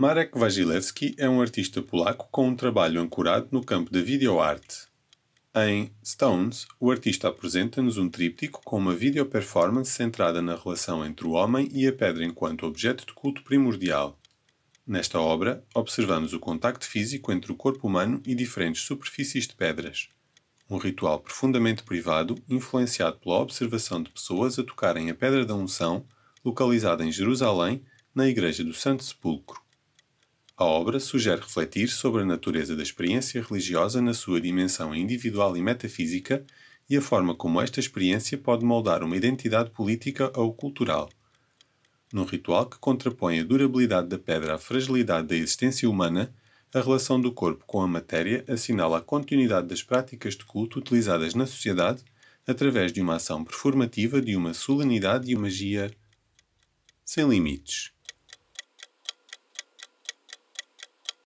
Marek Wajilewski é um artista polaco com um trabalho ancorado no campo da videoarte. Em Stones, o artista apresenta-nos um tríptico com uma video performance centrada na relação entre o homem e a pedra enquanto objeto de culto primordial. Nesta obra, observamos o contacto físico entre o corpo humano e diferentes superfícies de pedras. Um ritual profundamente privado, influenciado pela observação de pessoas a tocarem a Pedra da Unção, localizada em Jerusalém, na Igreja do Santo Sepulcro. A obra sugere refletir sobre a natureza da experiência religiosa na sua dimensão individual e metafísica e a forma como esta experiência pode moldar uma identidade política ou cultural. Num ritual que contrapõe a durabilidade da pedra à fragilidade da existência humana, a relação do corpo com a matéria assinala a continuidade das práticas de culto utilizadas na sociedade através de uma ação performativa de uma solenidade e magia sem limites.